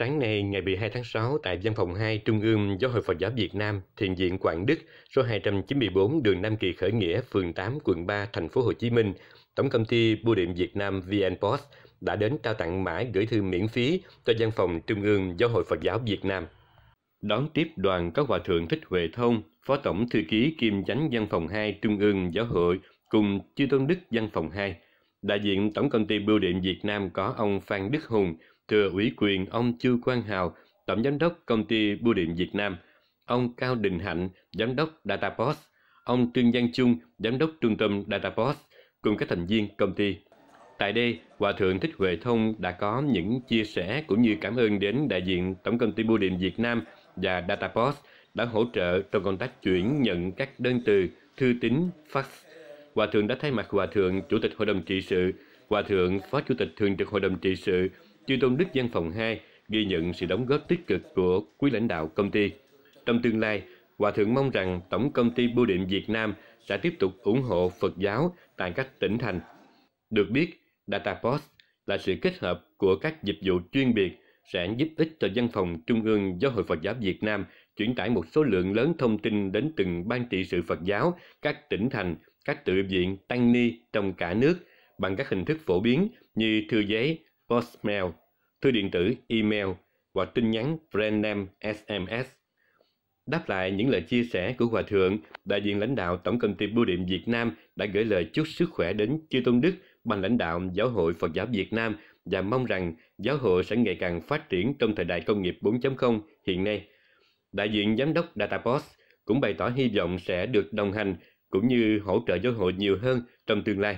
Sáng nay, ngày 12 tháng 6, tại Văn phòng 2 Trung ương Giáo hội Phật giáo Việt Nam, Thiền viện Quảng Đức, số 294 đường Nam Kỳ Khởi Nghĩa, phường 8, quận 3, thành phố Hồ Chí Minh, Tổng công ty Bưu điện Việt Nam VNPost đã đến trao tặng mã gửi thư miễn phí cho Văn phòng Trung ương Giáo hội Phật giáo Việt Nam đón tiếp đoàn các hòa thượng Thích Huệ Thông, Phó Tổng Thư ký kiêm chánh văn phòng 2 Trung ương Giáo hội cùng Chư Tôn Đức văn phòng 2. Đại diện Tổng công ty Bưu điện Việt Nam có ông Phan Đức Hùng, thừa ủy quyền ông Chu Quang Hào, Tổng giám đốc công ty Bưu điện Việt Nam, ông Cao Đình Hạnh, giám đốc Datapost, ông Trương văn Trung, giám đốc trung tâm Datapost cùng các thành viên công ty. Tại đây, Hòa Thượng Thích Huệ Thông đã có những chia sẻ cũng như cảm ơn đến đại diện Tổng công ty Bưu điện Việt Nam và Datapost đã hỗ trợ trong công tác chuyển nhận các đơn từ, thư tín, fax. Hòa thượng đã thay mặt Hòa thượng Chủ tịch Hội đồng trị sự, Hòa thượng Phó Chủ tịch Thường trực Hội đồng trị sự, Chư Tôn Đức Văn phòng 2 ghi nhận sự đóng góp tích cực của quý lãnh đạo công ty. Trong tương lai, Hòa thượng mong rằng Tổng công ty Bưu điện Việt Nam sẽ tiếp tục ủng hộ Phật giáo tại các tỉnh thành. Được biết, Datapost là sự kết hợp của các dịch vụ chuyên biệt sẽ giúp ích cho văn phòng Trung ương Giáo hội Phật giáo Việt Nam chuyển tải một số lượng lớn thông tin đến từng ban trị sự Phật giáo, các tỉnh thành, các tự viện tăng ni trong cả nước bằng các hình thức phổ biến như thư giấy, postmail, thư điện tử, email và tin nhắn brand name SMS. Đáp lại những lời chia sẻ của Hòa Thượng, đại diện lãnh đạo Tổng công ty Bưu điện Việt Nam đã gửi lời chúc sức khỏe đến Chư Tôn Đức, ban lãnh đạo Giáo hội Phật giáo Việt Nam và mong rằng giáo hội sẽ ngày càng phát triển trong thời đại công nghiệp 4.0 hiện nay. Đại diện giám đốc Datapost cũng bày tỏ hy vọng sẽ được đồng hành cũng như hỗ trợ giáo hội nhiều hơn trong tương lai.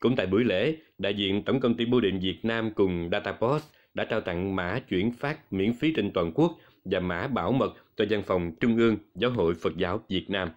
Cũng tại buổi lễ, đại diện Tổng công ty Bưu điện Việt Nam cùng Datapost đã trao tặng mã chuyển phát miễn phí trên toàn quốc và mã bảo mật cho văn phòng Trung ương Giáo hội Phật giáo Việt Nam.